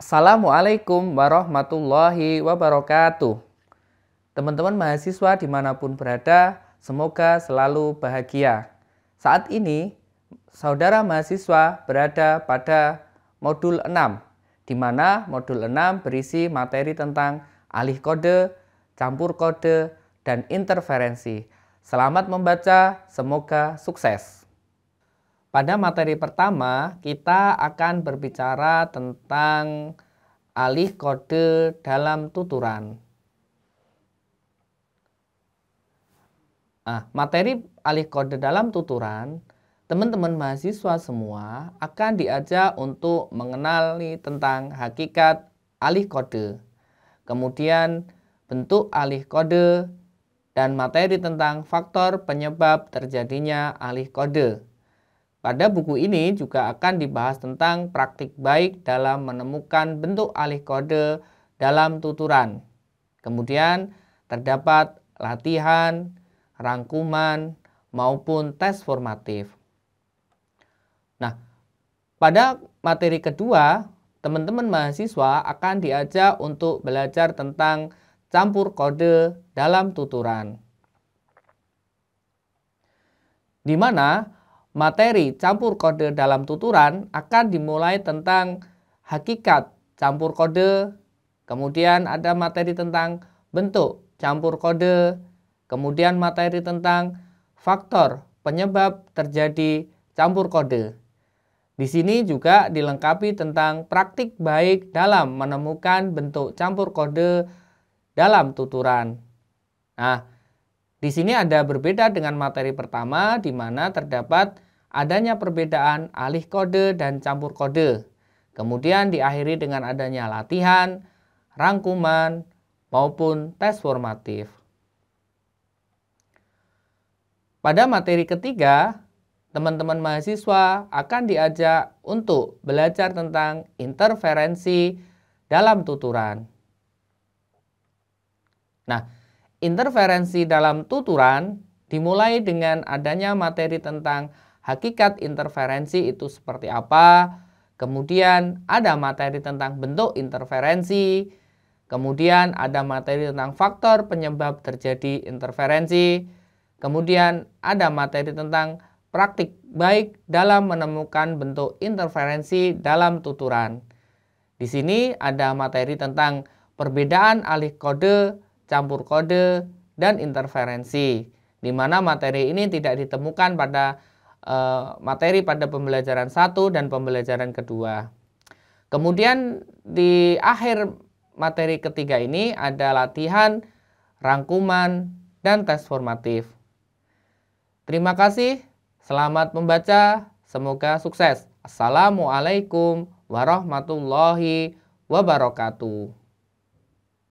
Assalamualaikum warahmatullahi wabarakatuh. Teman-teman mahasiswa dimanapun berada, semoga selalu bahagia. Saat ini, saudara mahasiswa berada pada modul 6, di mana modul 6 berisi materi tentang alih kode, campur kode, dan interferensi. Selamat membaca, semoga sukses. Pada materi pertama, kita akan berbicara tentang alih kode dalam tuturan. Nah, materi alih kode dalam tuturan, teman-teman mahasiswa semua akan diajak untuk mengenali tentang hakikat alih kode. Kemudian bentuk alih kode dan materi tentang faktor penyebab terjadinya alih kode. Pada buku ini juga akan dibahas tentang praktik baik dalam menemukan bentuk alih kode dalam tuturan. Kemudian terdapat latihan, rangkuman, maupun tes formatif. Nah, pada materi kedua, teman-teman mahasiswa akan diajak untuk belajar tentang campur kode dalam tuturan. Di mana materi campur kode dalam tuturan akan dimulai tentang hakikat campur kode, kemudian ada materi tentang bentuk campur kode, kemudian materi tentang faktor penyebab terjadi campur kode. Di sini juga dilengkapi tentang praktik baik dalam menemukan bentuk campur kode dalam tuturan. Nah, di sini ada berbeda dengan materi pertama di mana terdapat adanya perbedaan alih kode dan campur kode. Kemudian diakhiri dengan adanya latihan, rangkuman, maupun tes formatif. Pada materi ketiga, teman-teman mahasiswa akan diajak untuk belajar tentang interferensi dalam tuturan. Nah, interferensi dalam tuturan dimulai dengan adanya materi tentang hakikat interferensi itu seperti apa, kemudian ada materi tentang bentuk interferensi, kemudian ada materi tentang faktor penyebab terjadi interferensi, kemudian ada materi tentang praktik baik dalam menemukan bentuk interferensi dalam tuturan. Di sini ada materi tentang perbedaan alih kode campur kode, dan interferensi, di mana materi ini tidak ditemukan pada eh, materi pada pembelajaran satu dan pembelajaran kedua. Kemudian di akhir materi ketiga ini ada latihan, rangkuman, dan tes formatif. Terima kasih, selamat membaca, semoga sukses. Assalamualaikum warahmatullahi wabarakatuh.